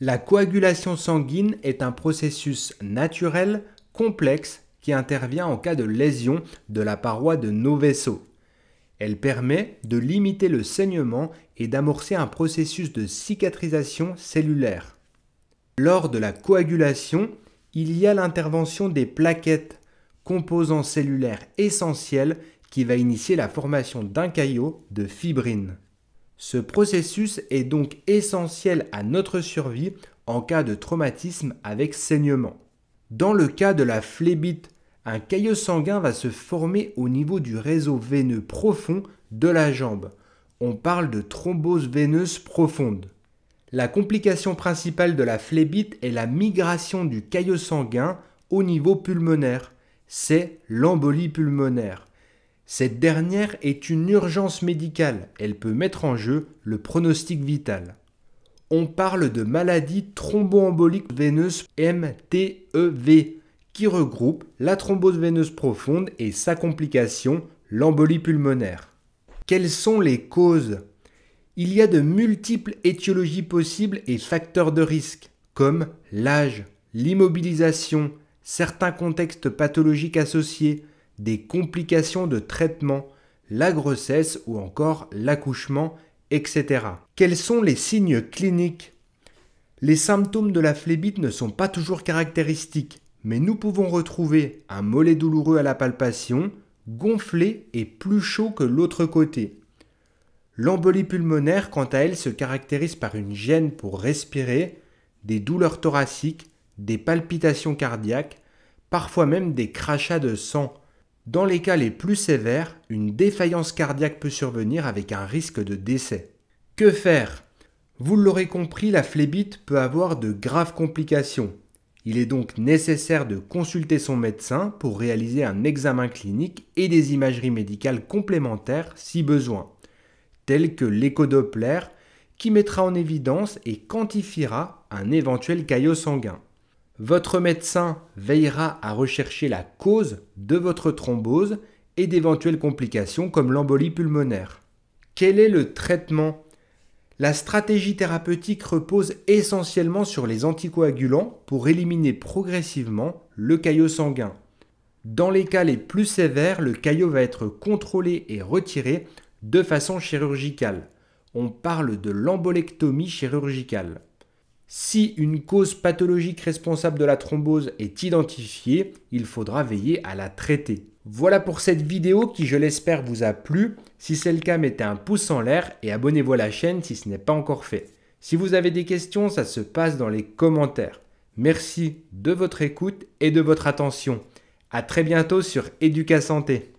La coagulation sanguine est un processus naturel, complexe, qui intervient en cas de lésion de la paroi de nos vaisseaux. Elle permet de limiter le saignement et d'amorcer un processus de cicatrisation cellulaire. Lors de la coagulation, il y a l'intervention des plaquettes, composants cellulaires essentiels qui va initier la formation d'un caillot de fibrine. Ce processus est donc essentiel à notre survie en cas de traumatisme avec saignement. Dans le cas de la phlébite, un caillot sanguin va se former au niveau du réseau veineux profond de la jambe. On parle de thrombose veineuse profonde. La complication principale de la phlébite est la migration du caillot sanguin au niveau pulmonaire. C'est l'embolie pulmonaire. Cette dernière est une urgence médicale, elle peut mettre en jeu le pronostic vital. On parle de maladie thromboembolique veineuse MTEV qui regroupe la thrombose veineuse profonde et sa complication, l'embolie pulmonaire. Quelles sont les causes Il y a de multiples étiologies possibles et facteurs de risque, comme l'âge, l'immobilisation, certains contextes pathologiques associés, des complications de traitement, la grossesse ou encore l'accouchement, etc. Quels sont les signes cliniques Les symptômes de la phlébite ne sont pas toujours caractéristiques, mais nous pouvons retrouver un mollet douloureux à la palpation, gonflé et plus chaud que l'autre côté. L'embolie pulmonaire, quant à elle, se caractérise par une gêne pour respirer, des douleurs thoraciques, des palpitations cardiaques, parfois même des crachats de sang. Dans les cas les plus sévères, une défaillance cardiaque peut survenir avec un risque de décès. Que faire Vous l'aurez compris, la phlébite peut avoir de graves complications. Il est donc nécessaire de consulter son médecin pour réaliser un examen clinique et des imageries médicales complémentaires si besoin, telles que lécho qui mettra en évidence et quantifiera un éventuel caillot sanguin. Votre médecin veillera à rechercher la cause de votre thrombose et d'éventuelles complications comme l'embolie pulmonaire. Quel est le traitement La stratégie thérapeutique repose essentiellement sur les anticoagulants pour éliminer progressivement le caillot sanguin. Dans les cas les plus sévères, le caillot va être contrôlé et retiré de façon chirurgicale. On parle de l'embolectomie chirurgicale. Si une cause pathologique responsable de la thrombose est identifiée, il faudra veiller à la traiter. Voilà pour cette vidéo qui, je l'espère, vous a plu. Si c'est le cas, mettez un pouce en l'air et abonnez-vous à la chaîne si ce n'est pas encore fait. Si vous avez des questions, ça se passe dans les commentaires. Merci de votre écoute et de votre attention. A très bientôt sur Educa Santé.